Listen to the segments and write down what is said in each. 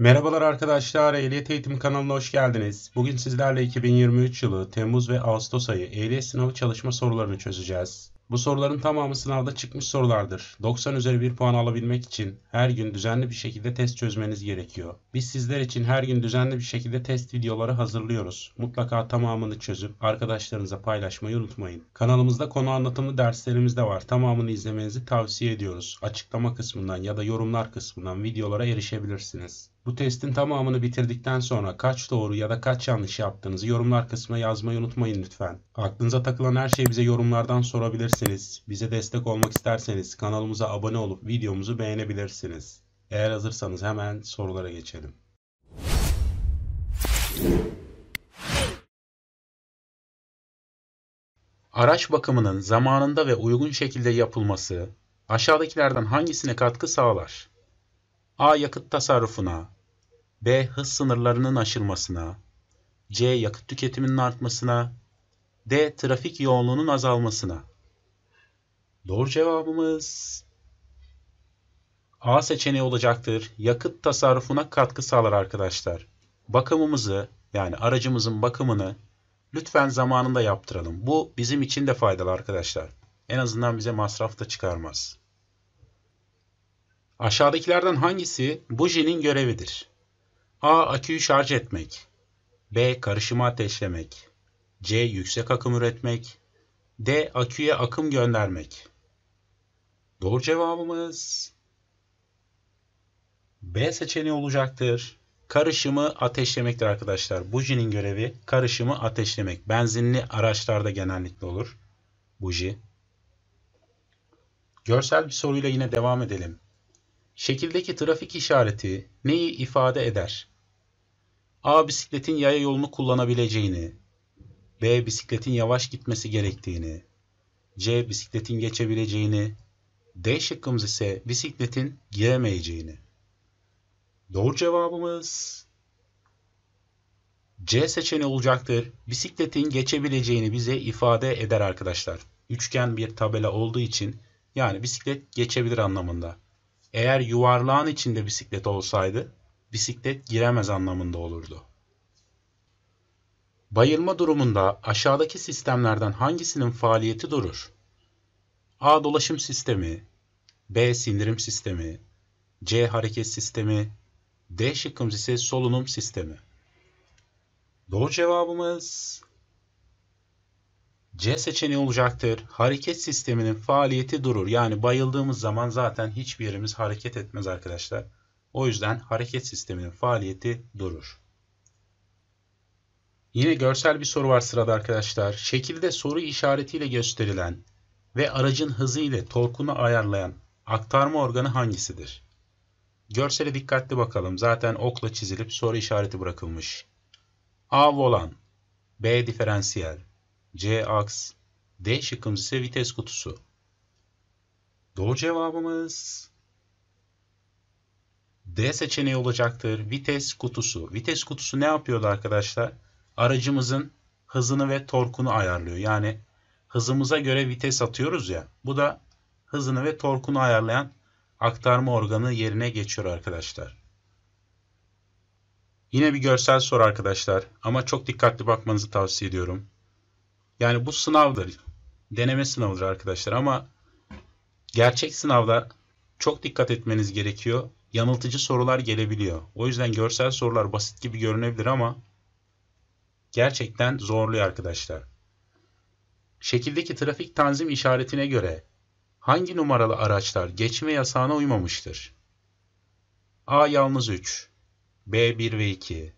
Merhabalar arkadaşlar, Ehliyet Eğitim kanalına hoş geldiniz. Bugün sizlerle 2023 yılı Temmuz ve Ağustos ayı ehliyet sınavı çalışma sorularını çözeceğiz. Bu soruların tamamı sınavda çıkmış sorulardır. 90 üzeri bir puan alabilmek için her gün düzenli bir şekilde test çözmeniz gerekiyor. Biz sizler için her gün düzenli bir şekilde test videoları hazırlıyoruz. Mutlaka tamamını çözüp arkadaşlarınıza paylaşmayı unutmayın. Kanalımızda konu anlatımı derslerimiz de var. Tamamını izlemenizi tavsiye ediyoruz. Açıklama kısmından ya da yorumlar kısmından videolara erişebilirsiniz. Bu testin tamamını bitirdikten sonra kaç doğru ya da kaç yanlış yaptığınızı yorumlar kısmına yazmayı unutmayın lütfen. Aklınıza takılan her şeyi bize yorumlardan sorabilirsiniz. Bize destek olmak isterseniz kanalımıza abone olup videomuzu beğenebilirsiniz. Eğer hazırsanız hemen sorulara geçelim. Araç bakımının zamanında ve uygun şekilde yapılması aşağıdakilerden hangisine katkı sağlar? A. Yakıt tasarrufuna B. Hız sınırlarının aşılmasına, C. Yakıt tüketiminin artmasına, D. Trafik yoğunluğunun azalmasına. Doğru cevabımız A seçeneği olacaktır. Yakıt tasarrufuna katkı sağlar arkadaşlar. Bakımımızı yani aracımızın bakımını lütfen zamanında yaptıralım. Bu bizim için de faydalı arkadaşlar. En azından bize masraf da çıkarmaz. Aşağıdakilerden hangisi bujinin görevidir? A. Aküyü şarj etmek. B. Karışımı ateşlemek. C. Yüksek akım üretmek. D. Aküye akım göndermek. Doğru cevabımız B seçeneği olacaktır. Karışımı ateşlemektir arkadaşlar. Bujinin görevi karışımı ateşlemek. Benzinli araçlarda genellikle olur. Buji. Görsel bir soruyla yine devam edelim. Şekildeki trafik işareti neyi ifade eder? A. Bisikletin yaya yolunu kullanabileceğini. B. Bisikletin yavaş gitmesi gerektiğini. C. Bisikletin geçebileceğini. D şıkkımız ise bisikletin giremeyeceğini. Doğru cevabımız C seçeneği olacaktır. Bisikletin geçebileceğini bize ifade eder arkadaşlar. Üçgen bir tabela olduğu için yani bisiklet geçebilir anlamında. Eğer yuvarlağın içinde bisiklet olsaydı bisiklet giremez anlamında olurdu. Bayılma durumunda aşağıdaki sistemlerden hangisinin faaliyeti durur? A. Dolaşım sistemi B. Sindirim sistemi C. Hareket sistemi D şıkkımız ise solunum sistemi. Doğru cevabımız C seçeneği olacaktır. Hareket sisteminin faaliyeti durur. Yani bayıldığımız zaman zaten hiçbir yerimiz hareket etmez arkadaşlar. O yüzden hareket sisteminin faaliyeti durur. Yine görsel bir soru var sırada arkadaşlar. Şekilde soru işaretiyle gösterilen ve aracın hızı ile torkunu ayarlayan aktarma organı hangisidir? Görsele dikkatli bakalım. Zaten okla çizilip soru işareti bırakılmış. A volan, B diferansiyel, C aks, D şıkkımız ise vites kutusu. Doğru cevabımız D seçeneği olacaktır. Vites kutusu. Vites kutusu ne yapıyordu arkadaşlar? Aracımızın hızını ve torkunu ayarlıyor. Yani hızımıza göre vites atıyoruz ya. Bu da hızını ve torkunu ayarlayan aktarma organı yerine geçiyor arkadaşlar. Yine bir görsel soru arkadaşlar ama çok dikkatli bakmanızı tavsiye ediyorum. Yani bu sınavdır. Deneme sınavıdır arkadaşlar ama gerçek sınavda çok dikkat etmeniz gerekiyor yanıltıcı sorular gelebiliyor. O yüzden görsel sorular basit gibi görünebilir ama gerçekten zorluyor arkadaşlar. Şekildeki trafik tanzim işaretine göre hangi numaralı araçlar geçme yasağına uymamıştır? A yalnız 3, B 1 ve 2,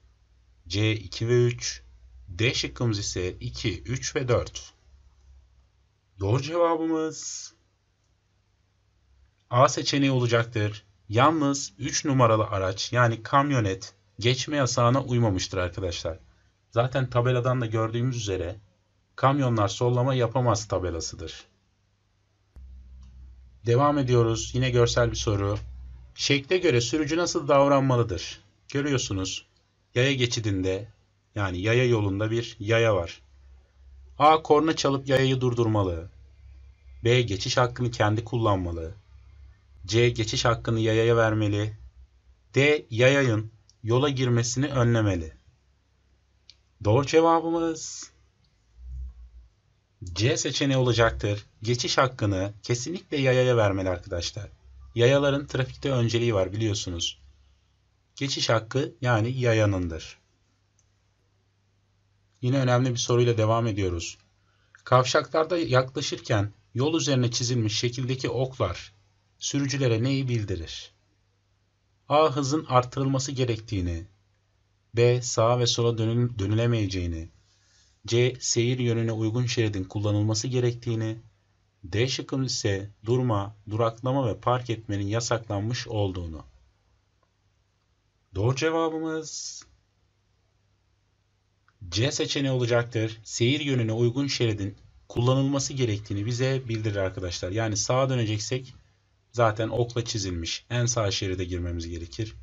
C 2 ve 3, D şıkkımız ise 2, 3 ve 4. Doğru cevabımız A seçeneği olacaktır. Yalnız 3 numaralı araç yani kamyonet geçme yasağına uymamıştır arkadaşlar. Zaten tabeladan da gördüğümüz üzere kamyonlar sollama yapamaz tabelasıdır. Devam ediyoruz. Yine görsel bir soru. Şekle göre sürücü nasıl davranmalıdır? Görüyorsunuz yaya geçidinde yani yaya yolunda bir yaya var. A. Korna çalıp yayayı durdurmalı. B. Geçiş hakkını kendi kullanmalı. C. Geçiş hakkını yayaya vermeli. D. Yayayın yola girmesini önlemeli. Doğru cevabımız C seçeneği olacaktır. Geçiş hakkını kesinlikle yayaya vermeli arkadaşlar. Yayaların trafikte önceliği var biliyorsunuz. Geçiş hakkı yani yayanındır. Yine önemli bir soruyla devam ediyoruz. Kavşaklarda yaklaşırken yol üzerine çizilmiş şekildeki oklar sürücülere neyi bildirir? A. Hızın artırılması gerektiğini, B. Sağa ve sola dönülemeyeceğini, C. Seyir yönüne uygun şeridin kullanılması gerektiğini, D şıkkı ise durma, duraklama ve park etmenin yasaklanmış olduğunu. Doğru cevabımız C seçeneği olacaktır. Seyir yönüne uygun şeridin kullanılması gerektiğini bize bildirir arkadaşlar. Yani sağa döneceksek zaten okla çizilmiş en sağ şeride girmemiz gerekir.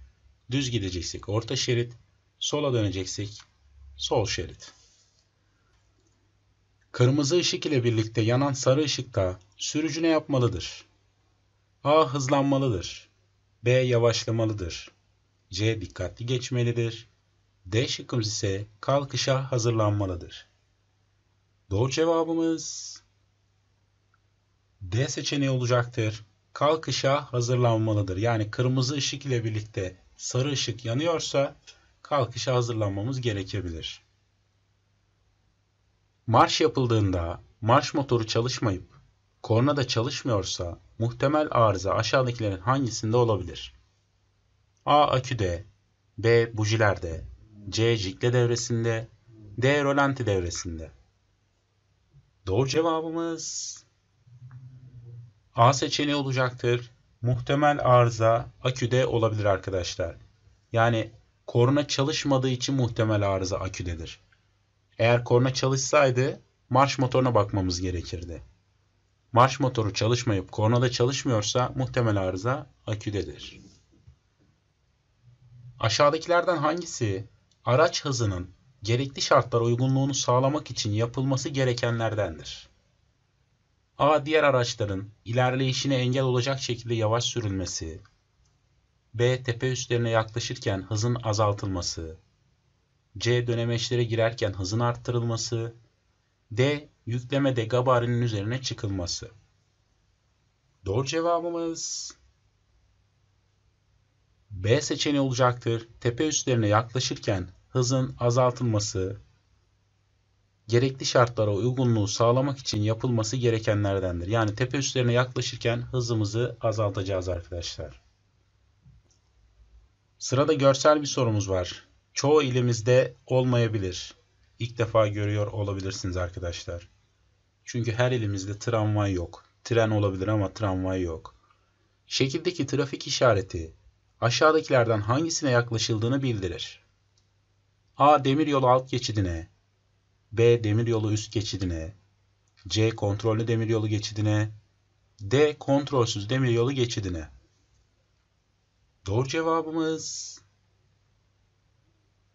Düz gideceksek orta şerit, sola döneceksek sol şerit. Kırmızı ışık ile birlikte yanan sarı ışıkta sürücü ne yapmalıdır? A. Hızlanmalıdır. B. Yavaşlamalıdır. C. Dikkatli geçmelidir. D şıkkımız ise kalkışa hazırlanmalıdır. Doğru cevabımız D seçeneği olacaktır kalkışa hazırlanmalıdır. Yani kırmızı ışık ile birlikte sarı ışık yanıyorsa kalkışa hazırlanmamız gerekebilir. Marş yapıldığında marş motoru çalışmayıp korna da çalışmıyorsa muhtemel arıza aşağıdakilerin hangisinde olabilir? A. Aküde B. Bujilerde C. cikle devresinde D. Rolanti devresinde Doğru cevabımız A seçeneği olacaktır. Muhtemel arıza aküde olabilir arkadaşlar. Yani korna çalışmadığı için muhtemel arıza aküdedir. Eğer korna çalışsaydı marş motoruna bakmamız gerekirdi. Marş motoru çalışmayıp kornada çalışmıyorsa muhtemel arıza aküdedir. Aşağıdakilerden hangisi araç hızının gerekli şartlar uygunluğunu sağlamak için yapılması gerekenlerdendir? A. Diğer araçların ilerleyişine engel olacak şekilde yavaş sürülmesi. B. Tepe üstlerine yaklaşırken hızın azaltılması. C. Dönemeçlere girerken hızın arttırılması. D. Yüklemede gabarinin üzerine çıkılması. Doğru cevabımız B seçeneği olacaktır. Tepe üstlerine yaklaşırken hızın azaltılması gerekli şartlara uygunluğu sağlamak için yapılması gerekenlerdendir. Yani tepe üstlerine yaklaşırken hızımızı azaltacağız arkadaşlar. Sırada görsel bir sorumuz var. Çoğu ilimizde olmayabilir. İlk defa görüyor olabilirsiniz arkadaşlar. Çünkü her ilimizde tramvay yok. Tren olabilir ama tramvay yok. Şekildeki trafik işareti aşağıdakilerden hangisine yaklaşıldığını bildirir. A. Demiryolu alt geçidine B. Demiryolu üst geçidine, C. Kontrollü demiryolu geçidine, D. Kontrolsüz demiryolu geçidine. Doğru cevabımız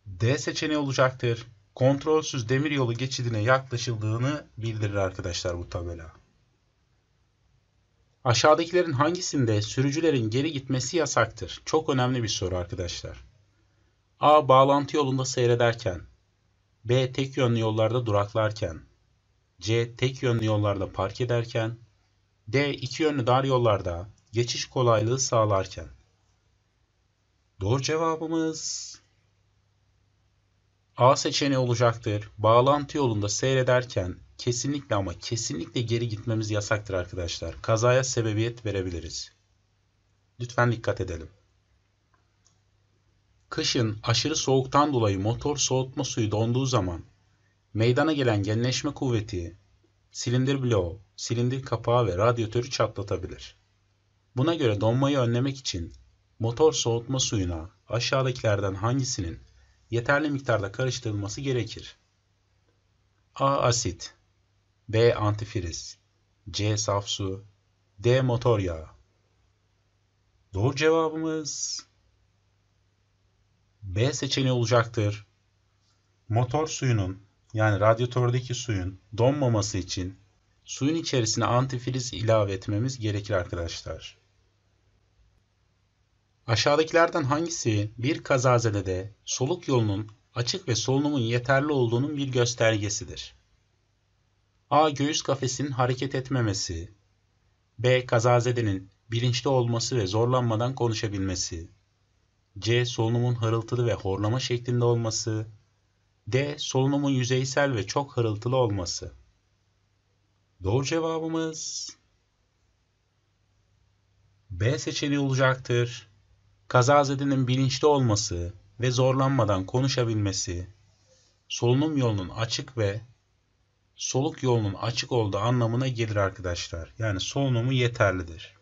D seçeneği olacaktır. Kontrolsüz demiryolu geçidine yaklaşıldığını bildirir arkadaşlar bu tabela. Aşağıdakilerin hangisinde sürücülerin geri gitmesi yasaktır? Çok önemli bir soru arkadaşlar. A. Bağlantı yolunda seyrederken B. Tek yönlü yollarda duraklarken. C. Tek yönlü yollarda park ederken. D. iki yönlü dar yollarda geçiş kolaylığı sağlarken. Doğru cevabımız A seçeneği olacaktır. Bağlantı yolunda seyrederken kesinlikle ama kesinlikle geri gitmemiz yasaktır arkadaşlar. Kazaya sebebiyet verebiliriz. Lütfen dikkat edelim. Kışın aşırı soğuktan dolayı motor soğutma suyu donduğu zaman meydana gelen genleşme kuvveti silindir bloğu, silindir kapağı ve radyatörü çatlatabilir. Buna göre donmayı önlemek için motor soğutma suyuna aşağıdakilerden hangisinin yeterli miktarda karıştırılması gerekir? A. Asit B. Antifriz C. Saf su D. Motor yağı Doğru cevabımız B seçeneği olacaktır. Motor suyunun yani radyatördeki suyun donmaması için suyun içerisine antifriz ilave etmemiz gerekir arkadaşlar. Aşağıdakilerden hangisi bir kazazedede soluk yolunun açık ve solunumun yeterli olduğunun bir göstergesidir? A. Göğüs kafesinin hareket etmemesi. B. Kazazedenin bilinçli olması ve zorlanmadan konuşabilmesi. C. Solunumun hırıltılı ve horlama şeklinde olması. D. Solunumun yüzeysel ve çok hırıltılı olması. Doğru cevabımız B seçeneği olacaktır. Kazazedenin bilinçli olması ve zorlanmadan konuşabilmesi, solunum yolunun açık ve soluk yolunun açık olduğu anlamına gelir arkadaşlar. Yani solunumu yeterlidir.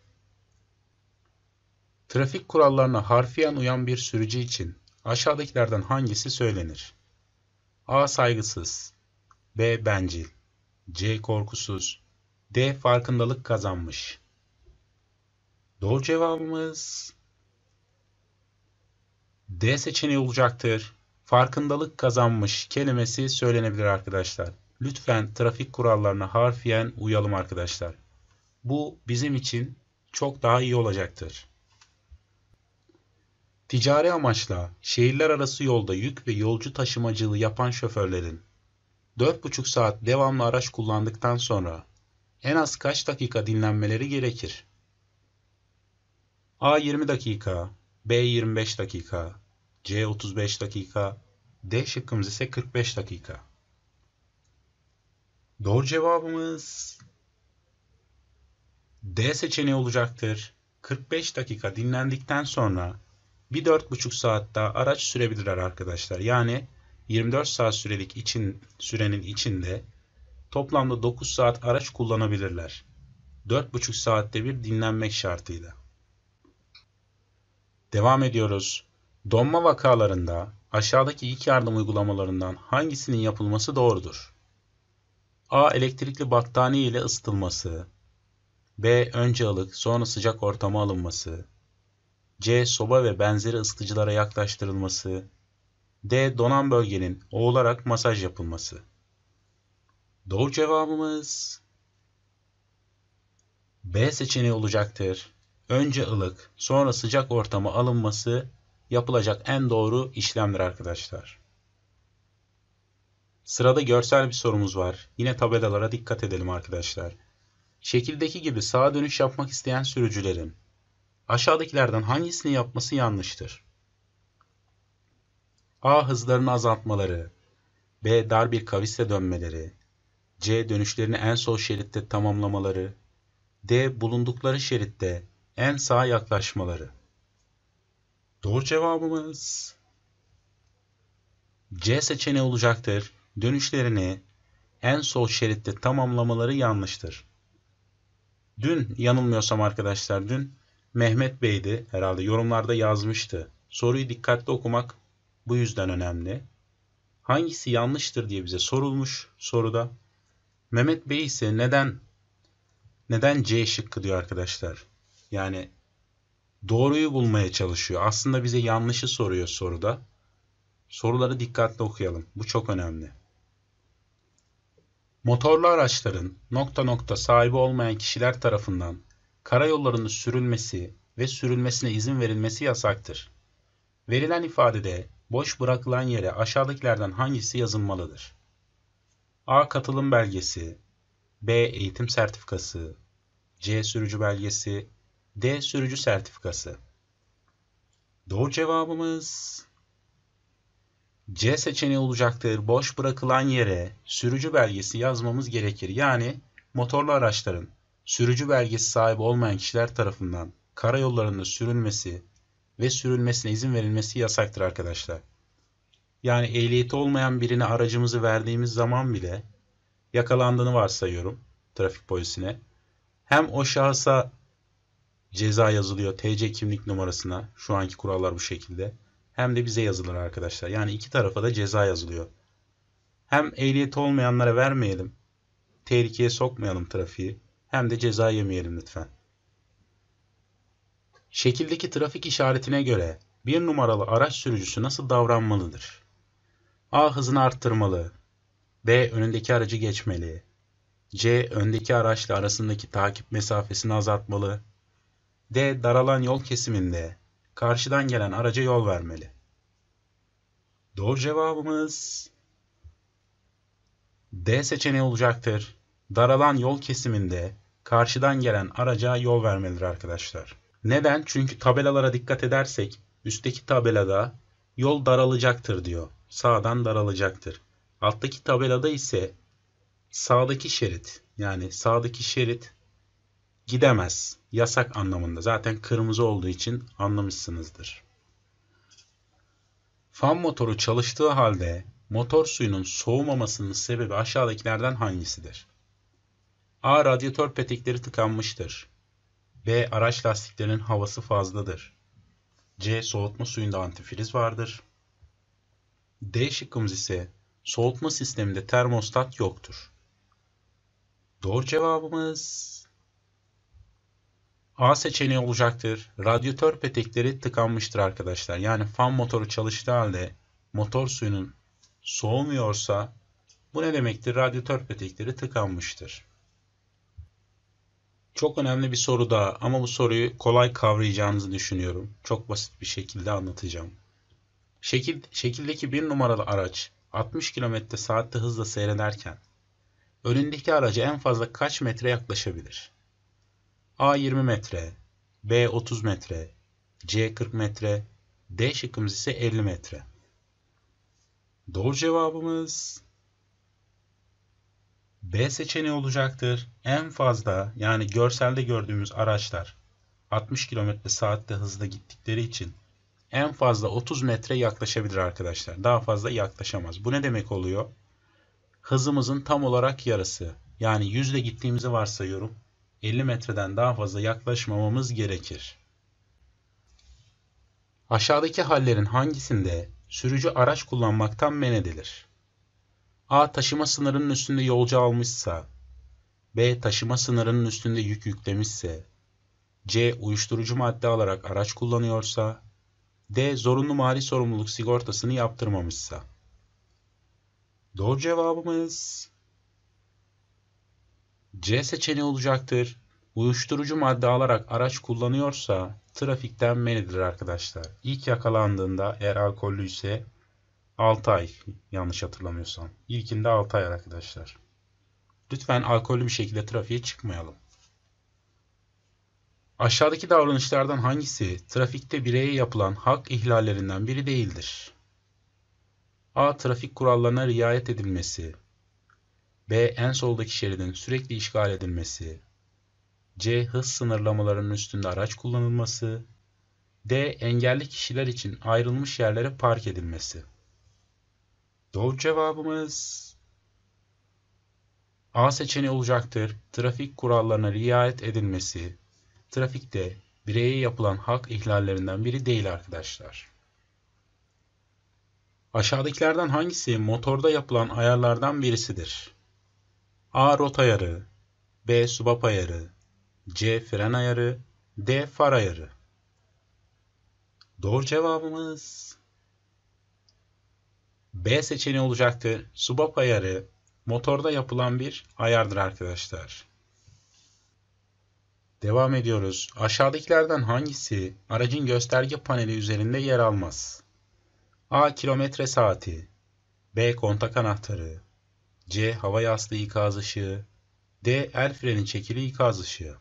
Trafik kurallarına harfiyen uyan bir sürücü için aşağıdakilerden hangisi söylenir? A. Saygısız B. Bencil C. Korkusuz D. Farkındalık kazanmış Doğru cevabımız D seçeneği olacaktır. Farkındalık kazanmış kelimesi söylenebilir arkadaşlar. Lütfen trafik kurallarına harfiyen uyalım arkadaşlar. Bu bizim için çok daha iyi olacaktır. Ticari amaçla şehirler arası yolda yük ve yolcu taşımacılığı yapan şoförlerin 4,5 saat devamlı araç kullandıktan sonra en az kaç dakika dinlenmeleri gerekir? A 20 dakika, B 25 dakika, C 35 dakika, D şıkkımız ise 45 dakika. Doğru cevabımız D seçeneği olacaktır. 45 dakika dinlendikten sonra bir 4,5 saat daha araç sürebilirler arkadaşlar. Yani 24 saat sürelik için sürenin içinde toplamda 9 saat araç kullanabilirler. 4,5 saatte bir dinlenmek şartıyla. Devam ediyoruz. Donma vakalarında aşağıdaki ilk yardım uygulamalarından hangisinin yapılması doğrudur? A. Elektrikli battaniye ile ısıtılması. B. Önce ılık sonra sıcak ortama alınması. C. Soba ve benzeri ısıtıcılara yaklaştırılması. D. Donan bölgenin oğularak masaj yapılması. Doğru cevabımız B seçeneği olacaktır. Önce ılık, sonra sıcak ortama alınması yapılacak en doğru işlemdir arkadaşlar. Sırada görsel bir sorumuz var. Yine tabelalara dikkat edelim arkadaşlar. Şekildeki gibi sağa dönüş yapmak isteyen sürücülerin Aşağıdakilerden hangisini yapması yanlıştır? A. Hızlarını azaltmaları. B. Dar bir kavisle dönmeleri. C. Dönüşlerini en sol şeritte tamamlamaları. D. Bulundukları şeritte en sağa yaklaşmaları. Doğru cevabımız C seçeneği olacaktır. Dönüşlerini en sol şeritte tamamlamaları yanlıştır. Dün yanılmıyorsam arkadaşlar dün Mehmet Bey'di herhalde yorumlarda yazmıştı. Soruyu dikkatli okumak bu yüzden önemli. Hangisi yanlıştır diye bize sorulmuş soruda. Mehmet Bey ise neden neden C şıkkı diyor arkadaşlar. Yani doğruyu bulmaya çalışıyor. Aslında bize yanlışı soruyor soruda. Soruları dikkatli okuyalım. Bu çok önemli. Motorlu araçların nokta nokta sahibi olmayan kişiler tarafından karayollarının sürülmesi ve sürülmesine izin verilmesi yasaktır. Verilen ifadede boş bırakılan yere aşağıdakilerden hangisi yazılmalıdır? A. Katılım belgesi B. Eğitim sertifikası C. Sürücü belgesi D. Sürücü sertifikası Doğru cevabımız C seçeneği olacaktır. Boş bırakılan yere sürücü belgesi yazmamız gerekir. Yani motorlu araçların sürücü belgesi sahibi olmayan kişiler tarafından karayollarında sürülmesi ve sürülmesine izin verilmesi yasaktır arkadaşlar. Yani ehliyeti olmayan birine aracımızı verdiğimiz zaman bile yakalandığını varsayıyorum trafik polisine. Hem o şahsa ceza yazılıyor TC kimlik numarasına şu anki kurallar bu şekilde. Hem de bize yazılır arkadaşlar. Yani iki tarafa da ceza yazılıyor. Hem ehliyeti olmayanlara vermeyelim. Tehlikeye sokmayalım trafiği hem de ceza yemeyelim lütfen. Şekildeki trafik işaretine göre bir numaralı araç sürücüsü nasıl davranmalıdır? A. Hızını arttırmalı. B. Önündeki aracı geçmeli. C. Öndeki araçla arasındaki takip mesafesini azaltmalı. D. Daralan yol kesiminde karşıdan gelen araca yol vermeli. Doğru cevabımız D seçeneği olacaktır. Daralan yol kesiminde karşıdan gelen araca yol vermelidir arkadaşlar. Neden? Çünkü tabelalara dikkat edersek üstteki tabelada yol daralacaktır diyor. Sağdan daralacaktır. Alttaki tabelada ise sağdaki şerit yani sağdaki şerit gidemez. Yasak anlamında. Zaten kırmızı olduğu için anlamışsınızdır. Fan motoru çalıştığı halde motor suyunun soğumamasının sebebi aşağıdakilerden hangisidir? A. Radyatör petekleri tıkanmıştır. B. Araç lastiklerinin havası fazladır. C. Soğutma suyunda antifriz vardır. D şıkkımız ise soğutma sisteminde termostat yoktur. Doğru cevabımız A seçeneği olacaktır. Radyatör petekleri tıkanmıştır arkadaşlar. Yani fan motoru çalıştığı halde motor suyunun soğumuyorsa bu ne demektir? Radyatör petekleri tıkanmıştır. Çok önemli bir soru daha ama bu soruyu kolay kavrayacağınızı düşünüyorum. Çok basit bir şekilde anlatacağım. Şekil, şekildeki bir numaralı araç 60 km saatte hızla seyrederken önündeki araca en fazla kaç metre yaklaşabilir? A 20 metre, B 30 metre, C 40 metre, D şıkkımız ise 50 metre. Doğru cevabımız B seçeneği olacaktır. En fazla yani görselde gördüğümüz araçlar 60 km saatte hızla gittikleri için en fazla 30 metre yaklaşabilir arkadaşlar. Daha fazla yaklaşamaz. Bu ne demek oluyor? Hızımızın tam olarak yarısı. Yani 100 ile gittiğimizi varsayıyorum. 50 metreden daha fazla yaklaşmamamız gerekir. Aşağıdaki hallerin hangisinde sürücü araç kullanmaktan men edilir? A. Taşıma sınırının üstünde yolcu almışsa B. Taşıma sınırının üstünde yük yüklemişse C. Uyuşturucu madde alarak araç kullanıyorsa D. Zorunlu mali sorumluluk sigortasını yaptırmamışsa Doğru cevabımız C seçeneği olacaktır. Uyuşturucu madde alarak araç kullanıyorsa trafikten menidir arkadaşlar. İlk yakalandığında eğer alkollü ise 6 ay yanlış hatırlamıyorsam. İlkinde 6 ay arkadaşlar. Lütfen alkollü bir şekilde trafiğe çıkmayalım. Aşağıdaki davranışlardan hangisi trafikte bireye yapılan hak ihlallerinden biri değildir? A. Trafik kurallarına riayet edilmesi. B. En soldaki şeridin sürekli işgal edilmesi. C. Hız sınırlamalarının üstünde araç kullanılması. D. Engelli kişiler için ayrılmış yerlere park edilmesi. Doğru cevabımız A seçeneği olacaktır. Trafik kurallarına riayet edilmesi trafikte bireye yapılan hak ihlallerinden biri değil arkadaşlar. Aşağıdakilerden hangisi motorda yapılan ayarlardan birisidir? A. Rot ayarı B. Subap ayarı C. Fren ayarı D. Far ayarı Doğru cevabımız B seçeneği olacaktı. Subap ayarı motorda yapılan bir ayardır arkadaşlar. Devam ediyoruz. Aşağıdakilerden hangisi aracın gösterge paneli üzerinde yer almaz? A. Kilometre saati B. Kontak anahtarı C. Hava yastığı ikaz ışığı D. El freni çekili ikaz ışığı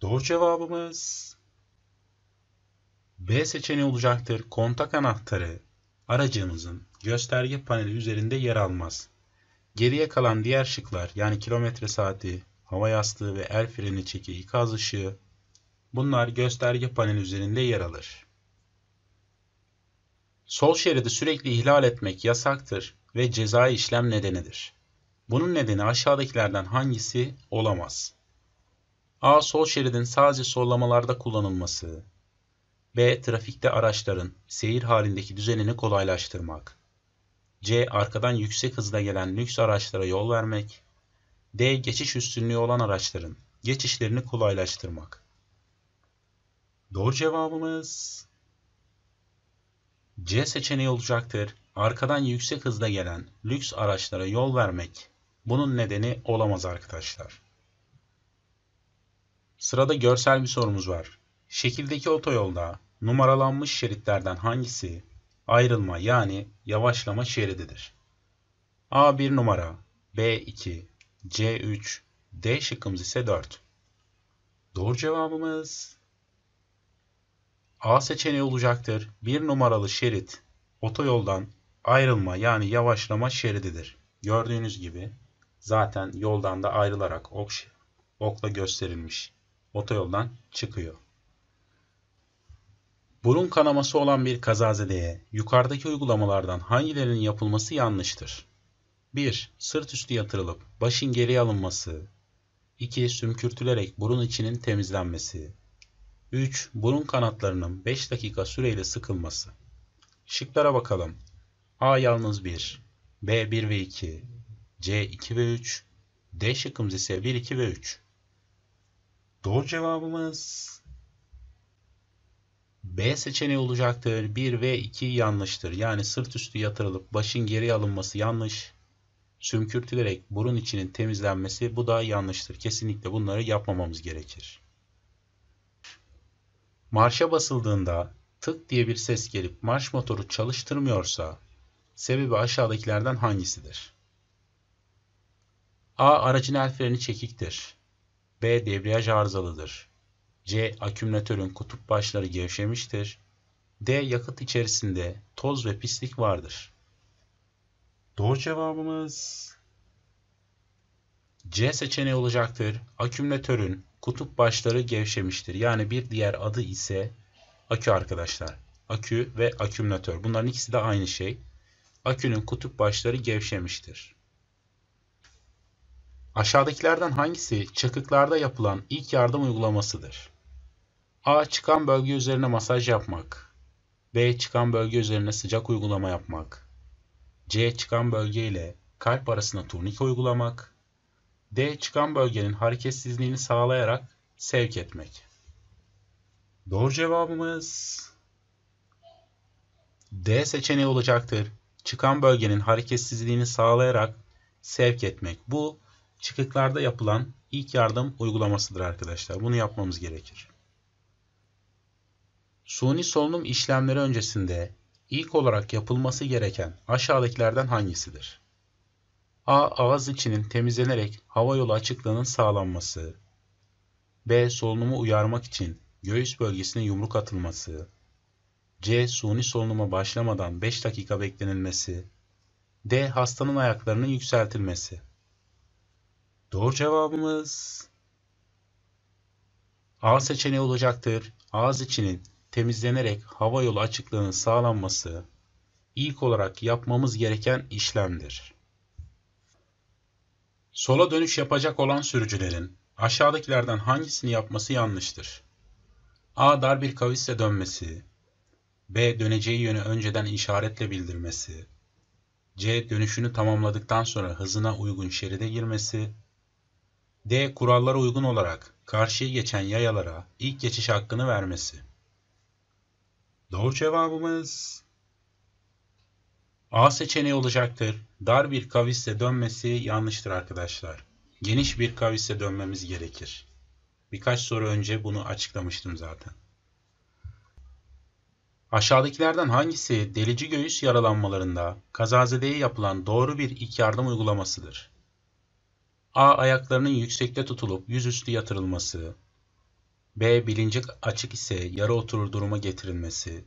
Doğru cevabımız B seçeneği olacaktır. Kontak anahtarı aracımızın gösterge paneli üzerinde yer almaz. Geriye kalan diğer şıklar yani kilometre saati, hava yastığı ve el freni çeki ikaz ışığı bunlar gösterge paneli üzerinde yer alır. Sol şeridi sürekli ihlal etmek yasaktır ve cezai işlem nedenidir. Bunun nedeni aşağıdakilerden hangisi olamaz? A. Sol şeridin sadece sollamalarda kullanılması. B. Trafikte araçların seyir halindeki düzenini kolaylaştırmak. C. Arkadan yüksek hızda gelen lüks araçlara yol vermek. D. Geçiş üstünlüğü olan araçların geçişlerini kolaylaştırmak. Doğru cevabımız C seçeneği olacaktır. Arkadan yüksek hızda gelen lüks araçlara yol vermek bunun nedeni olamaz arkadaşlar. Sırada görsel bir sorumuz var. Şekildeki otoyolda numaralanmış şeritlerden hangisi ayrılma yani yavaşlama şerididir? A1 numara, B2, C3, D şıkkımız ise 4. Doğru cevabımız A seçeneği olacaktır. 1 numaralı şerit otoyoldan ayrılma yani yavaşlama şerididir. Gördüğünüz gibi zaten yoldan da ayrılarak ok, okla gösterilmiş otoyoldan çıkıyor. Burun kanaması olan bir kazazedeye yukarıdaki uygulamalardan hangilerinin yapılması yanlıştır? 1. Sırt üstü yatırılıp başın geriye alınması. 2. Sümkürtülerek burun içinin temizlenmesi. 3. Burun kanatlarının 5 dakika süreyle sıkılması. Şıklara bakalım. A yalnız 1, B 1 ve 2, C 2 ve 3, D şıkkımız ise 1, 2 ve 3. Doğru cevabımız B seçeneği olacaktır. 1 ve 2 yanlıştır. Yani sırt üstü yatırılıp başın geri alınması yanlış. Sümkürtülerek burun içinin temizlenmesi bu da yanlıştır. Kesinlikle bunları yapmamamız gerekir. Marşa basıldığında tık diye bir ses gelip marş motoru çalıştırmıyorsa sebebi aşağıdakilerden hangisidir? A. Aracın el freni çekiktir. B. Debriyaj arızalıdır. C. Akümülatörün kutup başları gevşemiştir. D. Yakıt içerisinde toz ve pislik vardır. Doğru cevabımız C seçeneği olacaktır. Akümülatörün kutup başları gevşemiştir. Yani bir diğer adı ise akü arkadaşlar. Akü ve akümülatör. Bunların ikisi de aynı şey. Akünün kutup başları gevşemiştir. Aşağıdakilerden hangisi çakıklarda yapılan ilk yardım uygulamasıdır? A. Çıkan bölge üzerine masaj yapmak. B. Çıkan bölge üzerine sıcak uygulama yapmak. C. Çıkan bölge ile kalp arasında turnike uygulamak. D. Çıkan bölgenin hareketsizliğini sağlayarak sevk etmek. Doğru cevabımız D seçeneği olacaktır. Çıkan bölgenin hareketsizliğini sağlayarak sevk etmek. Bu çıkıklarda yapılan ilk yardım uygulamasıdır arkadaşlar. Bunu yapmamız gerekir. Suni solunum işlemleri öncesinde ilk olarak yapılması gereken aşağıdakilerden hangisidir? A. Ağız içinin temizlenerek hava yolu açıklığının sağlanması. B. Solunumu uyarmak için göğüs bölgesine yumruk atılması. C. Suni solunuma başlamadan 5 dakika beklenilmesi. D. Hastanın ayaklarının yükseltilmesi. Doğru cevabımız A seçeneği olacaktır. Ağız içinin temizlenerek hava yolu açıklığının sağlanması ilk olarak yapmamız gereken işlemdir. Sola dönüş yapacak olan sürücülerin aşağıdakilerden hangisini yapması yanlıştır? A. Dar bir kavisle dönmesi B. Döneceği yönü önceden işaretle bildirmesi C. Dönüşünü tamamladıktan sonra hızına uygun şeride girmesi D. Kurallara uygun olarak karşıya geçen yayalara ilk geçiş hakkını vermesi Doğru cevabımız A seçeneği olacaktır. Dar bir kavisle dönmesi yanlıştır arkadaşlar. Geniş bir kavisle dönmemiz gerekir. Birkaç soru önce bunu açıklamıştım zaten. Aşağıdakilerden hangisi delici göğüs yaralanmalarında kazazedeye yapılan doğru bir ilk yardım uygulamasıdır? A. Ayaklarının yüksekte tutulup yüzüstü yatırılması. B. Bilinci açık ise yarı oturur duruma getirilmesi.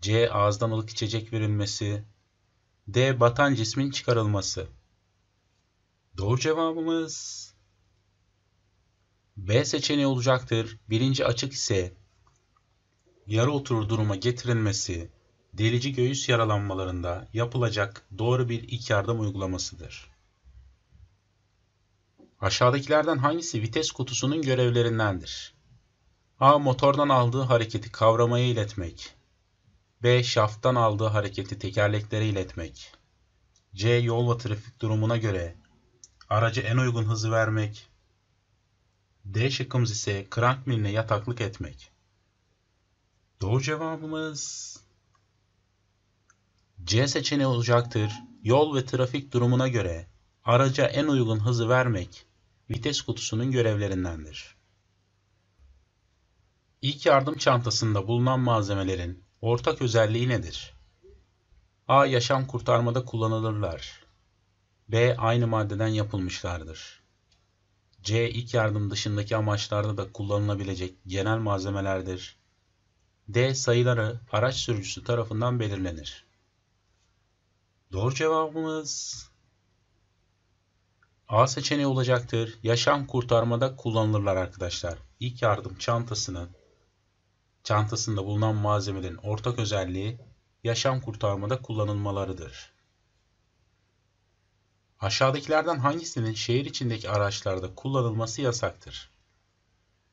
C. Ağızdan ılık içecek verilmesi. D. Batan cismin çıkarılması. Doğru cevabımız B seçeneği olacaktır. Birinci açık ise yarı oturur duruma getirilmesi delici göğüs yaralanmalarında yapılacak doğru bir ilk yardım uygulamasıdır. Aşağıdakilerden hangisi vites kutusunun görevlerindendir? A. Motordan aldığı hareketi kavramaya iletmek. B. Şafttan aldığı hareketi tekerleklere iletmek. C. Yol ve trafik durumuna göre araca en uygun hızı vermek. D şıkkımız ise krank miline yataklık etmek. Doğru cevabımız C seçeneği olacaktır. Yol ve trafik durumuna göre araca en uygun hızı vermek vites kutusunun görevlerindendir. İlk yardım çantasında bulunan malzemelerin ortak özelliği nedir? A. Yaşam kurtarmada kullanılırlar. B. Aynı maddeden yapılmışlardır. C. İlk yardım dışındaki amaçlarda da kullanılabilecek genel malzemelerdir. D. Sayıları araç sürücüsü tarafından belirlenir. Doğru cevabımız A seçeneği olacaktır. Yaşam kurtarmada kullanılırlar arkadaşlar. İlk yardım çantasının çantasında bulunan malzemelerin ortak özelliği yaşam kurtarmada kullanılmalarıdır. Aşağıdakilerden hangisinin şehir içindeki araçlarda kullanılması yasaktır?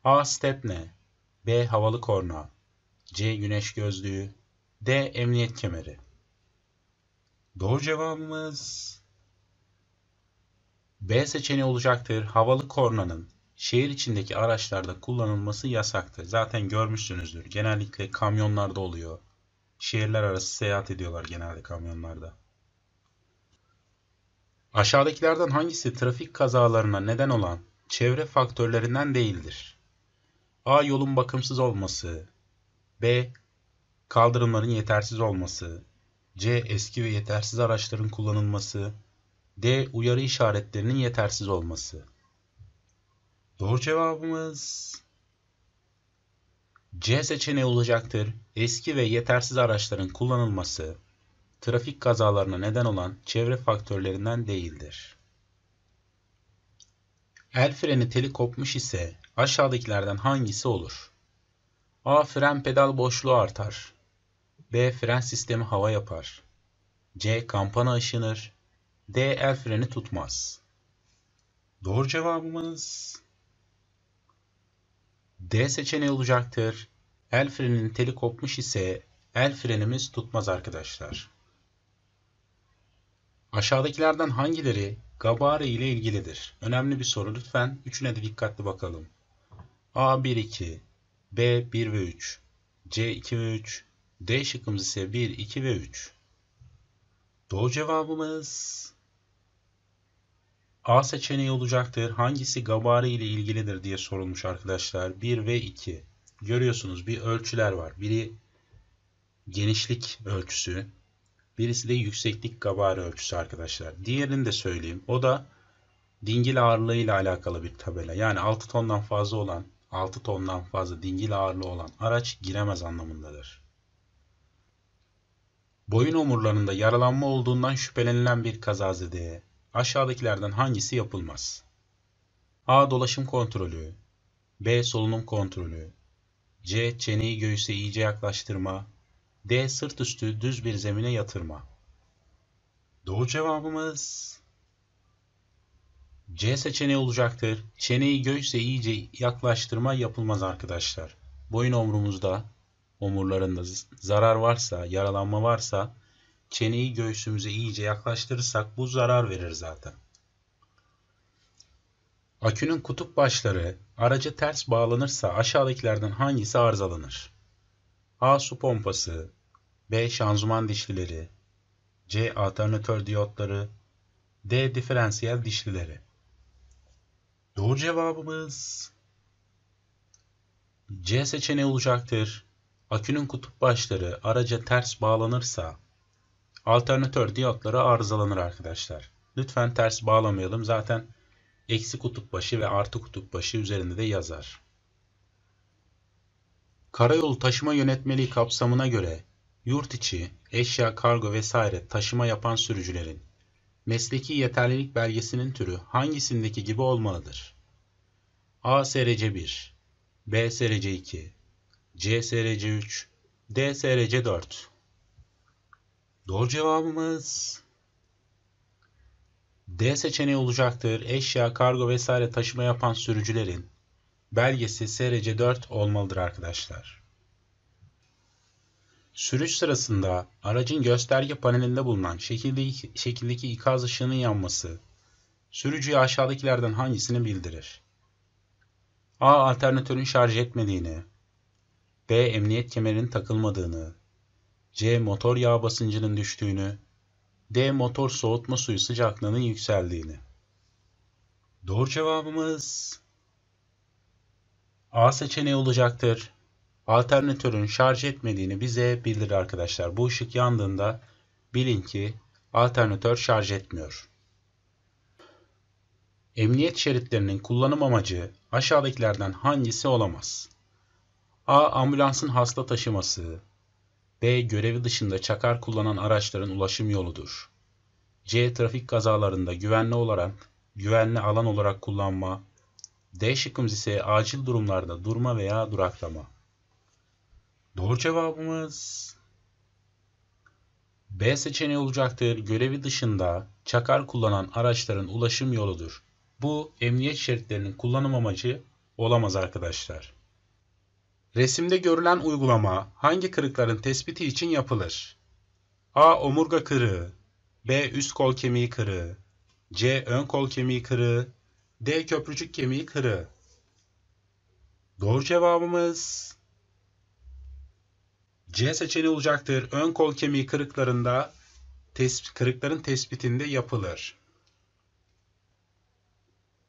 A. Stepne B. Havalı korna C. Güneş gözlüğü D. Emniyet kemeri Doğru cevabımız B seçeneği olacaktır. Havalı kornanın şehir içindeki araçlarda kullanılması yasaktır. Zaten görmüşsünüzdür. Genellikle kamyonlarda oluyor. Şehirler arası seyahat ediyorlar genelde kamyonlarda. Aşağıdakilerden hangisi trafik kazalarına neden olan çevre faktörlerinden değildir? A. Yolun bakımsız olması. B. Kaldırımların yetersiz olması. C. Eski ve yetersiz araçların kullanılması. D. Uyarı işaretlerinin yetersiz olması. Doğru cevabımız C seçeneği olacaktır. Eski ve yetersiz araçların kullanılması trafik kazalarına neden olan çevre faktörlerinden değildir. El freni teli kopmuş ise aşağıdakilerden hangisi olur? A. Fren pedal boşluğu artar. B. Fren sistemi hava yapar. C. Kampana ışınır. D. El freni tutmaz. Doğru cevabımız D seçeneği olacaktır. El freninin teli kopmuş ise el frenimiz tutmaz arkadaşlar. Aşağıdakilerden hangileri gabari ile ilgilidir? Önemli bir soru lütfen. Üçüne de dikkatli bakalım. A1-2, B1 ve 3, C2 ve 3, D şıkkımız ise 1, 2 ve 3. Doğru cevabımız A seçeneği olacaktır. Hangisi gabare ile ilgilidir diye sorulmuş arkadaşlar. 1 ve 2. Görüyorsunuz bir ölçüler var. Biri genişlik ölçüsü. Birisi de yükseklik gabare ölçüsü arkadaşlar. Diğerini de söyleyeyim. O da dingil ağırlığı ile alakalı bir tabela. Yani 6 tondan fazla olan, 6 tondan fazla dingil ağırlığı olan araç giremez anlamındadır. Boyun omurlarında yaralanma olduğundan şüphelenilen bir kazazedeye Aşağıdakilerden hangisi yapılmaz? A. Dolaşım kontrolü B. Solunum kontrolü C. Çeneyi göğüse iyice yaklaştırma D. Sırt üstü düz bir zemine yatırma Doğru cevabımız C seçeneği olacaktır. Çeneyi göğüse iyice yaklaştırma yapılmaz arkadaşlar. Boyun omrumuzda, omurlarında zarar varsa, yaralanma varsa çeneyi göğsümüze iyice yaklaştırırsak bu zarar verir zaten. Akünün kutup başları araca ters bağlanırsa aşağıdakilerden hangisi arızalanır? A. Su pompası B. Şanzıman dişlileri C. Alternatör diyotları D. Diferansiyel dişlileri Doğru cevabımız C seçeneği olacaktır. Akünün kutup başları araca ters bağlanırsa Alternatör diyotları arızalanır arkadaşlar. Lütfen ters bağlamayalım. Zaten eksi kutup başı ve artı kutup başı üzerinde de yazar. Karayolu taşıma yönetmeliği kapsamına göre yurt içi, eşya, kargo vesaire taşıma yapan sürücülerin mesleki yeterlilik belgesinin türü hangisindeki gibi olmalıdır? A SRC 1, B SRC 2, C SRC 3, D SRC 4 Doğru cevabımız D seçeneği olacaktır. Eşya, kargo vesaire taşıma yapan sürücülerin belgesi SRC 4 olmalıdır arkadaşlar. Sürüş sırasında aracın gösterge panelinde bulunan şekildeki, şekildeki ikaz ışığının yanması sürücüye aşağıdakilerden hangisini bildirir? A. Alternatörün şarj etmediğini B. Emniyet kemerinin takılmadığını C. Motor yağ basıncının düştüğünü, D. Motor soğutma suyu sıcaklığının yükseldiğini. Doğru cevabımız A seçeneği olacaktır. Alternatörün şarj etmediğini bize bildirir arkadaşlar. Bu ışık yandığında bilin ki alternatör şarj etmiyor. Emniyet şeritlerinin kullanım amacı aşağıdakilerden hangisi olamaz? A. Ambulansın hasta taşıması. B. Görevi dışında çakar kullanan araçların ulaşım yoludur. C. Trafik kazalarında güvenli olarak güvenli alan olarak kullanma. D şıkkımız ise acil durumlarda durma veya duraklama. Doğru cevabımız B seçeneği olacaktır. Görevi dışında çakar kullanan araçların ulaşım yoludur. Bu emniyet şeritlerinin kullanım amacı olamaz arkadaşlar. Resimde görülen uygulama hangi kırıkların tespiti için yapılır? A. Omurga kırığı B. Üst kol kemiği kırığı C. Ön kol kemiği kırığı D. Köprücük kemiği kırığı Doğru cevabımız C seçeneği olacaktır. Ön kol kemiği kırıklarında tesp kırıkların tespitinde yapılır.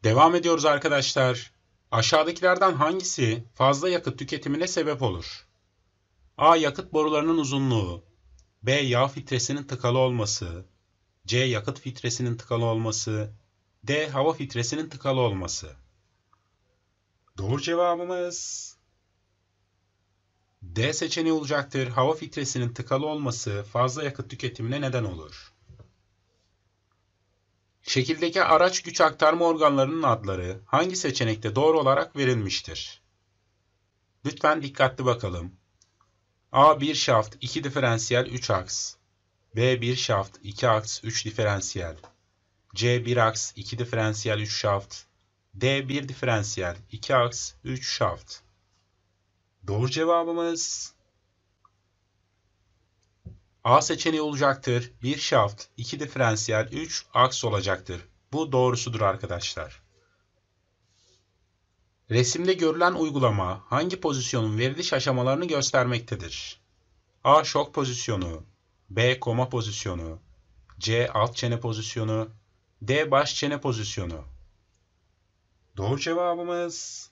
Devam ediyoruz arkadaşlar. Aşağıdakilerden hangisi fazla yakıt tüketimine sebep olur? A. Yakıt borularının uzunluğu B. Yağ filtresinin tıkalı olması C. Yakıt filtresinin tıkalı olması D. Hava filtresinin tıkalı olması Doğru cevabımız D seçeneği olacaktır. Hava filtresinin tıkalı olması fazla yakıt tüketimine neden olur. Şekildeki araç güç aktarma organlarının adları hangi seçenekte doğru olarak verilmiştir? Lütfen dikkatli bakalım. A1 şaft 2 diferansiyel 3 aks. B1 şaft 2 aks 3 diferansiyel. C1 aks 2 diferansiyel 3 şaft. D1 diferansiyel 2 aks 3 şaft. Doğru cevabımız A seçeneği olacaktır. 1 şaft, 2 diferansiyel, 3 aks olacaktır. Bu doğrusudur arkadaşlar. Resimde görülen uygulama hangi pozisyonun veriliş aşamalarını göstermektedir? A şok pozisyonu, B koma pozisyonu, C alt çene pozisyonu, D baş çene pozisyonu. Doğru cevabımız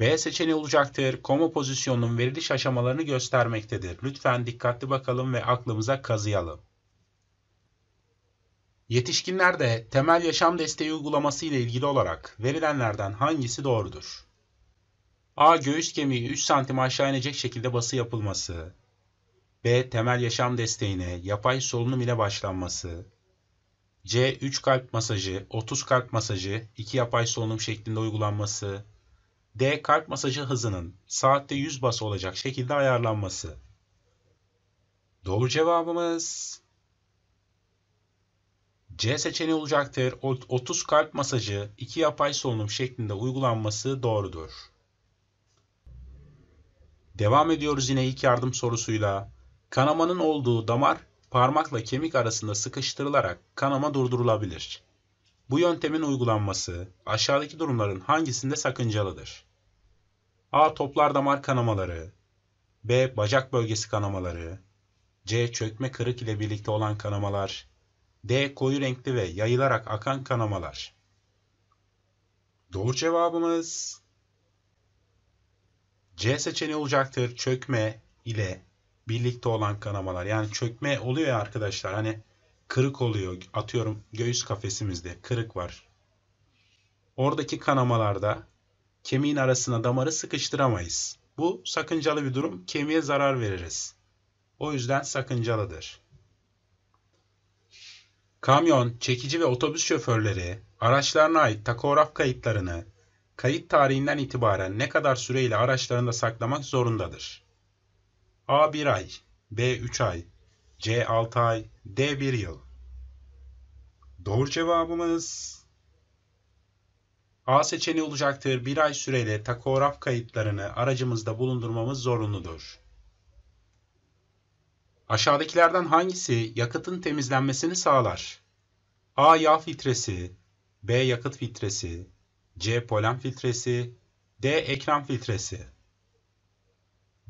B seçeneği olacaktır. Koma pozisyonunun veriliş aşamalarını göstermektedir. Lütfen dikkatli bakalım ve aklımıza kazıyalım. Yetişkinlerde temel yaşam desteği uygulaması ile ilgili olarak verilenlerden hangisi doğrudur? A. Göğüs kemiği 3 cm aşağı inecek şekilde bası yapılması. B. Temel yaşam desteğine yapay solunum ile başlanması. C. 3 kalp masajı, 30 kalp masajı, 2 yapay solunum şeklinde uygulanması. D. Kalp masajı hızının saatte 100 bas olacak şekilde ayarlanması. Doğru cevabımız C seçeneği olacaktır. 30 kalp masajı 2 yapay solunum şeklinde uygulanması doğrudur. Devam ediyoruz yine ilk yardım sorusuyla. Kanamanın olduğu damar parmakla kemik arasında sıkıştırılarak kanama durdurulabilir. Bu yöntemin uygulanması aşağıdaki durumların hangisinde sakıncalıdır? A. Toplar damar kanamaları B. Bacak bölgesi kanamaları C. Çökme kırık ile birlikte olan kanamalar D. Koyu renkli ve yayılarak akan kanamalar Doğru cevabımız C seçeneği olacaktır. Çökme ile birlikte olan kanamalar. Yani çökme oluyor ya arkadaşlar. Hani kırık oluyor. Atıyorum göğüs kafesimizde kırık var. Oradaki kanamalarda kemiğin arasına damarı sıkıştıramayız. Bu sakıncalı bir durum. Kemiğe zarar veririz. O yüzden sakıncalıdır. Kamyon, çekici ve otobüs şoförleri araçlarına ait takograf kayıtlarını kayıt tarihinden itibaren ne kadar süreyle araçlarında saklamak zorundadır. A 1 ay, B 3 ay, C 6 ay, D 1 yıl. Doğru cevabımız A seçeneği olacaktır. Bir ay süreyle takograf kayıtlarını aracımızda bulundurmamız zorunludur. Aşağıdakilerden hangisi yakıtın temizlenmesini sağlar? A. Yağ filtresi B. Yakıt filtresi C. Polen filtresi D. Ekran filtresi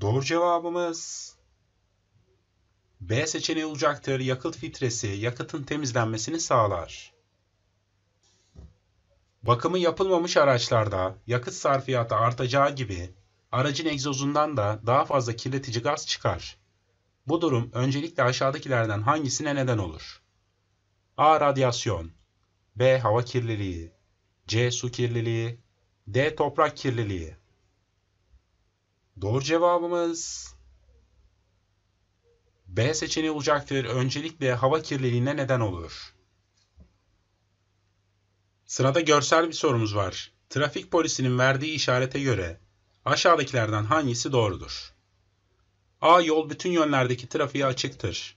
Doğru cevabımız B seçeneği olacaktır. Yakıt filtresi yakıtın temizlenmesini sağlar. Bakımı yapılmamış araçlarda yakıt sarfiyatı artacağı gibi aracın egzozundan da daha fazla kirletici gaz çıkar. Bu durum öncelikle aşağıdakilerden hangisine neden olur? A. Radyasyon B. Hava kirliliği C. Su kirliliği D. Toprak kirliliği Doğru cevabımız B seçeneği olacaktır. Öncelikle hava kirliliğine neden olur. Sırada görsel bir sorumuz var. Trafik polisinin verdiği işarete göre aşağıdakilerden hangisi doğrudur? A. Yol bütün yönlerdeki trafiğe açıktır.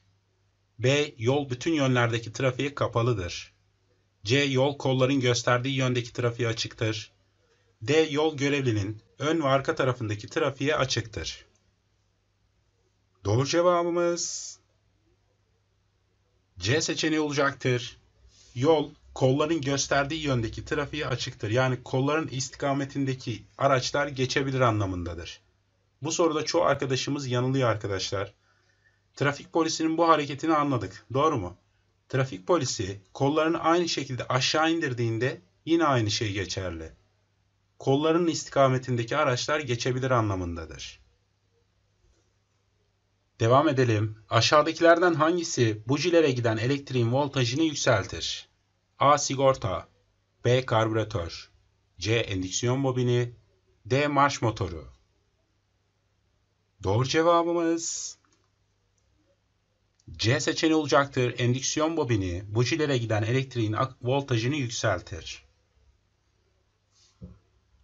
B. Yol bütün yönlerdeki trafiğe kapalıdır. C. Yol kolların gösterdiği yöndeki trafiğe açıktır. D. Yol görevlinin ön ve arka tarafındaki trafiğe açıktır. Doğru cevabımız C seçeneği olacaktır. Yol kolların gösterdiği yöndeki trafiği açıktır. Yani kolların istikametindeki araçlar geçebilir anlamındadır. Bu soruda çoğu arkadaşımız yanılıyor arkadaşlar. Trafik polisinin bu hareketini anladık. Doğru mu? Trafik polisi kollarını aynı şekilde aşağı indirdiğinde yine aynı şey geçerli. Kolların istikametindeki araçlar geçebilir anlamındadır. Devam edelim. Aşağıdakilerden hangisi bujilere giden elektriğin voltajını yükseltir? A. Sigorta B. Karbüratör C. Endüksiyon bobini D. Marş motoru Doğru cevabımız C seçeneği olacaktır. Endüksiyon bobini bujilere giden elektriğin voltajını yükseltir.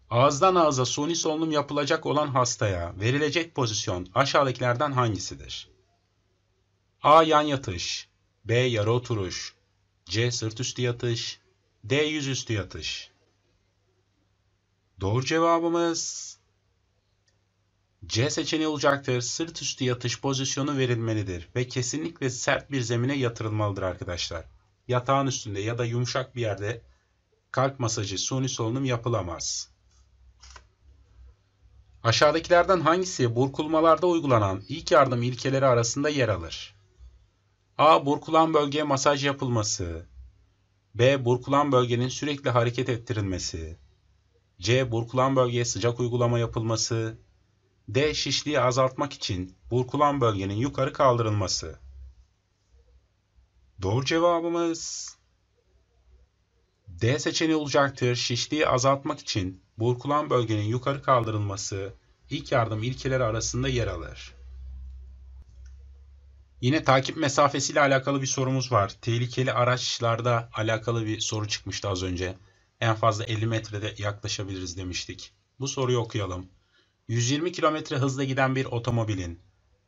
Ağızdan ağza suni solunum yapılacak olan hastaya verilecek pozisyon aşağıdakilerden hangisidir? A. Yan yatış B. Yarı oturuş C. Sırt üstü yatış D. Yüz üstü yatış Doğru cevabımız C seçeneği olacaktır. Sırt üstü yatış pozisyonu verilmelidir ve kesinlikle sert bir zemine yatırılmalıdır arkadaşlar. Yatağın üstünde ya da yumuşak bir yerde kalp masajı suni solunum yapılamaz. Aşağıdakilerden hangisi burkulmalarda uygulanan ilk yardım ilkeleri arasında yer alır? A. Burkulan bölgeye masaj yapılması. B. Burkulan bölgenin sürekli hareket ettirilmesi. C. Burkulan bölgeye sıcak uygulama yapılması. D. Şişliği azaltmak için burkulan bölgenin yukarı kaldırılması. Doğru cevabımız D seçeneği olacaktır. Şişliği azaltmak için burkulan bölgenin yukarı kaldırılması ilk yardım ilkeleri arasında yer alır. Yine takip mesafesiyle alakalı bir sorumuz var. Tehlikeli araçlarda alakalı bir soru çıkmıştı az önce. En fazla 50 metrede yaklaşabiliriz demiştik. Bu soruyu okuyalım. 120 km hızla giden bir otomobilin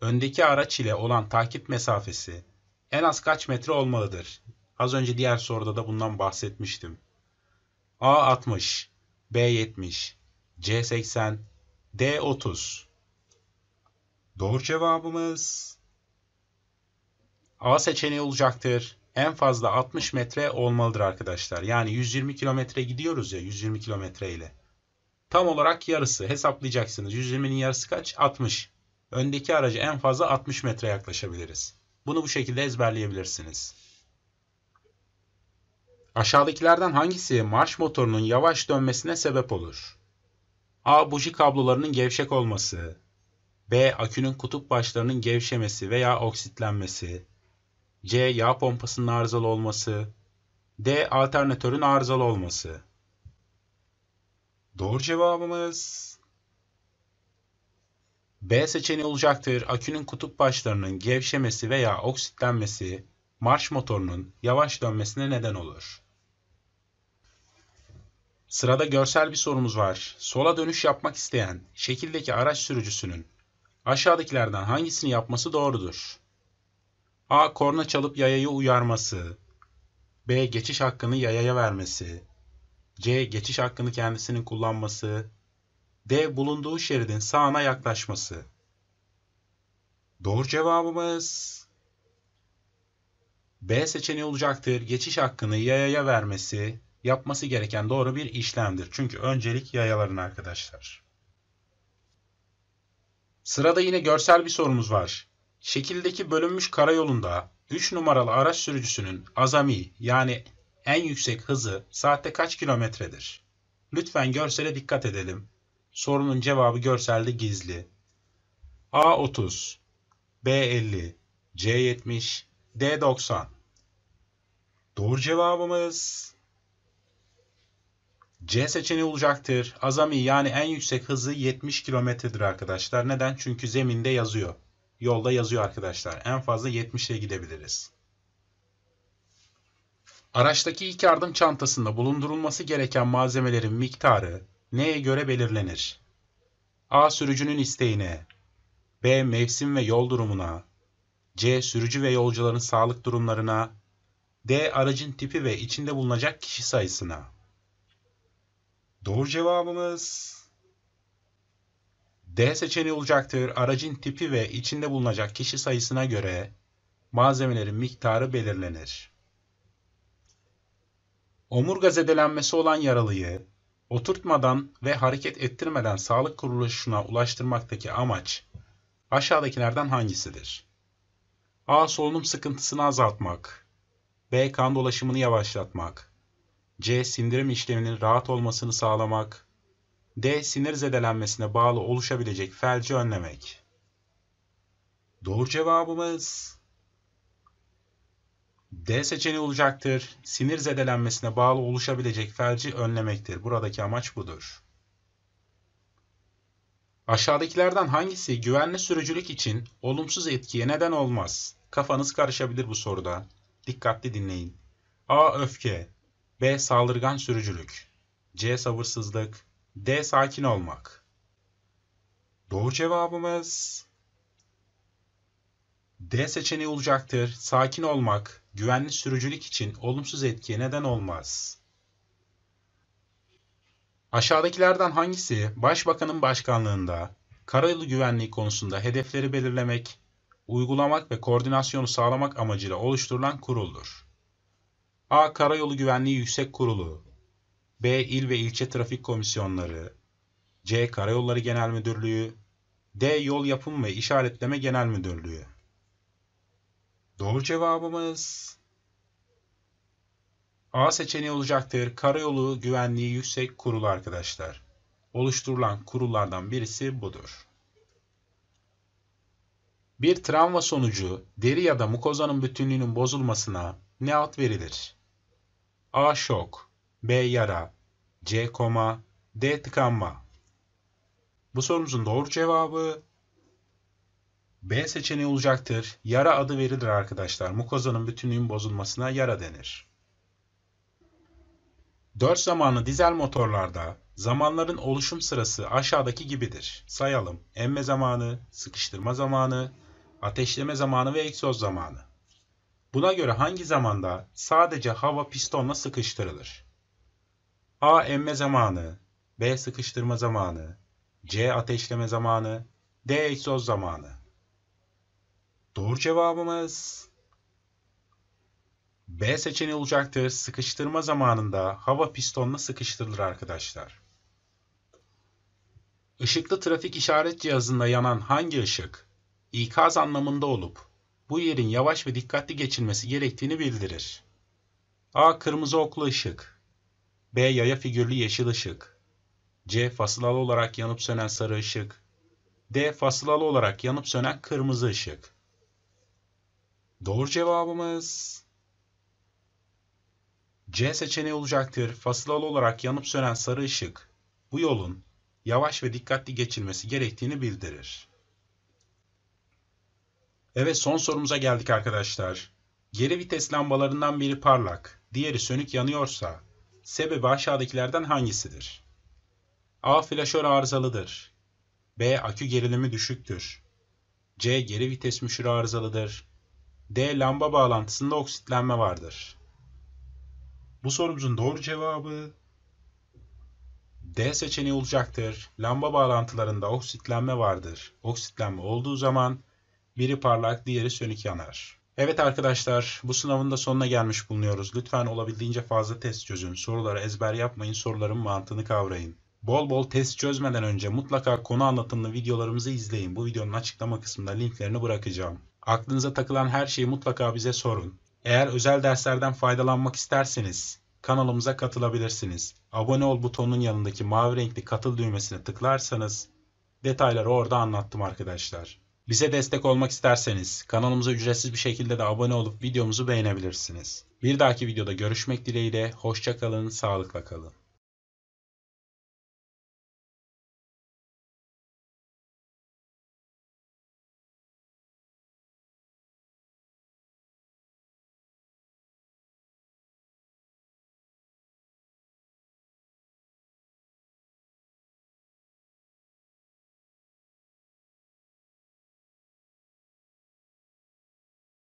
öndeki araç ile olan takip mesafesi en az kaç metre olmalıdır? Az önce diğer soruda da bundan bahsetmiştim. A 60, B70, C80, D30. Doğru cevabımız A seçeneği olacaktır. En fazla 60 metre olmalıdır arkadaşlar. Yani 120 kilometre gidiyoruz ya 120 kilometre ile. Tam olarak yarısı hesaplayacaksınız. 120'nin yarısı kaç? 60. Öndeki aracı en fazla 60 metre yaklaşabiliriz. Bunu bu şekilde ezberleyebilirsiniz. Aşağıdakilerden hangisi marş motorunun yavaş dönmesine sebep olur? A. Buji kablolarının gevşek olması. B. Akünün kutup başlarının gevşemesi veya oksitlenmesi. C. Yağ pompasının arızalı olması. D. Alternatörün arızalı olması. Doğru cevabımız B seçeneği olacaktır. Akünün kutup başlarının gevşemesi veya oksitlenmesi marş motorunun yavaş dönmesine neden olur. Sırada görsel bir sorumuz var. Sola dönüş yapmak isteyen şekildeki araç sürücüsünün aşağıdakilerden hangisini yapması doğrudur? A. Korna çalıp yayayı uyarması. B. Geçiş hakkını yayaya vermesi. C. Geçiş hakkını kendisinin kullanması. D. Bulunduğu şeridin sağına yaklaşması. Doğru cevabımız B seçeneği olacaktır. Geçiş hakkını yayaya vermesi yapması gereken doğru bir işlemdir. Çünkü öncelik yayaların arkadaşlar. Sırada yine görsel bir sorumuz var. Şekildeki bölünmüş karayolunda 3 numaralı araç sürücüsünün azami yani en yüksek hızı saatte kaç kilometredir? Lütfen görsele dikkat edelim. Sorunun cevabı görselde gizli. A 30, B 50, C 70, D90. Doğru cevabımız C seçeneği olacaktır. Azami yani en yüksek hızı 70 kilometredir arkadaşlar. Neden? Çünkü zeminde yazıyor. Yolda yazıyor arkadaşlar. En fazla 70'e gidebiliriz. Araçtaki ilk yardım çantasında bulundurulması gereken malzemelerin miktarı neye göre belirlenir? A. Sürücünün isteğine B. Mevsim ve yol durumuna C. Sürücü ve yolcuların sağlık durumlarına. D. Aracın tipi ve içinde bulunacak kişi sayısına. Doğru cevabımız D seçeneği olacaktır. Aracın tipi ve içinde bulunacak kişi sayısına göre malzemelerin miktarı belirlenir. Omurga zedelenmesi olan yaralıyı oturtmadan ve hareket ettirmeden sağlık kuruluşuna ulaştırmaktaki amaç aşağıdakilerden hangisidir? A. Solunum sıkıntısını azaltmak. B. Kan dolaşımını yavaşlatmak. C. Sindirim işleminin rahat olmasını sağlamak. D. Sinir zedelenmesine bağlı oluşabilecek felci önlemek. Doğru cevabımız D seçeneği olacaktır. Sinir zedelenmesine bağlı oluşabilecek felci önlemektir. Buradaki amaç budur. Aşağıdakilerden hangisi güvenli sürücülük için olumsuz etkiye neden olmaz? Kafanız karışabilir bu soruda. Dikkatli dinleyin. A. Öfke B. Saldırgan sürücülük C. Sabırsızlık D. Sakin olmak Doğru cevabımız D seçeneği olacaktır. Sakin olmak, güvenli sürücülük için olumsuz etkiye neden olmaz. Aşağıdakilerden hangisi Başbakanın başkanlığında karayolu güvenliği konusunda hedefleri belirlemek uygulamak ve koordinasyonu sağlamak amacıyla oluşturulan kuruldur. A. Karayolu Güvenliği Yüksek Kurulu B. İl ve İlçe Trafik Komisyonları C. Karayolları Genel Müdürlüğü D. Yol Yapım ve İşaretleme Genel Müdürlüğü Doğru cevabımız A seçeneği olacaktır. Karayolu Güvenliği Yüksek Kurulu arkadaşlar. Oluşturulan kurullardan birisi budur. Bir travma sonucu deri ya da mukozanın bütünlüğünün bozulmasına ne ad verilir? A. Şok B. Yara C. Koma D. Tıkanma Bu sorumuzun doğru cevabı B seçeneği olacaktır. Yara adı verilir arkadaşlar. Mukozanın bütünlüğün bozulmasına yara denir. 4 zamanlı dizel motorlarda zamanların oluşum sırası aşağıdaki gibidir. Sayalım. Emme zamanı, sıkıştırma zamanı, ateşleme zamanı ve egzoz zamanı. Buna göre hangi zamanda sadece hava pistonla sıkıştırılır? A. Emme zamanı B. Sıkıştırma zamanı C. Ateşleme zamanı D. Egzoz zamanı Doğru cevabımız B seçeneği olacaktır. Sıkıştırma zamanında hava pistonla sıkıştırılır arkadaşlar. Işıklı trafik işaret cihazında yanan hangi ışık ikaz anlamında olup bu yerin yavaş ve dikkatli geçilmesi gerektiğini bildirir. A. Kırmızı oklu ışık B. Yaya figürlü yeşil ışık C. Fasılalı olarak yanıp sönen sarı ışık D. Fasılalı olarak yanıp sönen kırmızı ışık Doğru cevabımız C seçeneği olacaktır. Fasılalı olarak yanıp sönen sarı ışık bu yolun yavaş ve dikkatli geçilmesi gerektiğini bildirir. Evet son sorumuza geldik arkadaşlar. Geri vites lambalarından biri parlak, diğeri sönük yanıyorsa sebebi aşağıdakilerden hangisidir? A. Flaşör arızalıdır. B. Akü gerilimi düşüktür. C. Geri vites müşürü arızalıdır. D. Lamba bağlantısında oksitlenme vardır. Bu sorumuzun doğru cevabı D seçeneği olacaktır. Lamba bağlantılarında oksitlenme vardır. Oksitlenme olduğu zaman biri parlak, diğeri sönük yanar. Evet arkadaşlar, bu sınavın da sonuna gelmiş bulunuyoruz. Lütfen olabildiğince fazla test çözün. Soruları ezber yapmayın, soruların mantığını kavrayın. Bol bol test çözmeden önce mutlaka konu anlatımlı videolarımızı izleyin. Bu videonun açıklama kısmında linklerini bırakacağım. Aklınıza takılan her şeyi mutlaka bize sorun. Eğer özel derslerden faydalanmak isterseniz kanalımıza katılabilirsiniz. Abone ol butonunun yanındaki mavi renkli katıl düğmesine tıklarsanız detayları orada anlattım arkadaşlar. Bize destek olmak isterseniz kanalımıza ücretsiz bir şekilde de abone olup videomuzu beğenebilirsiniz. Bir dahaki videoda görüşmek dileğiyle, hoşçakalın, sağlıkla kalın.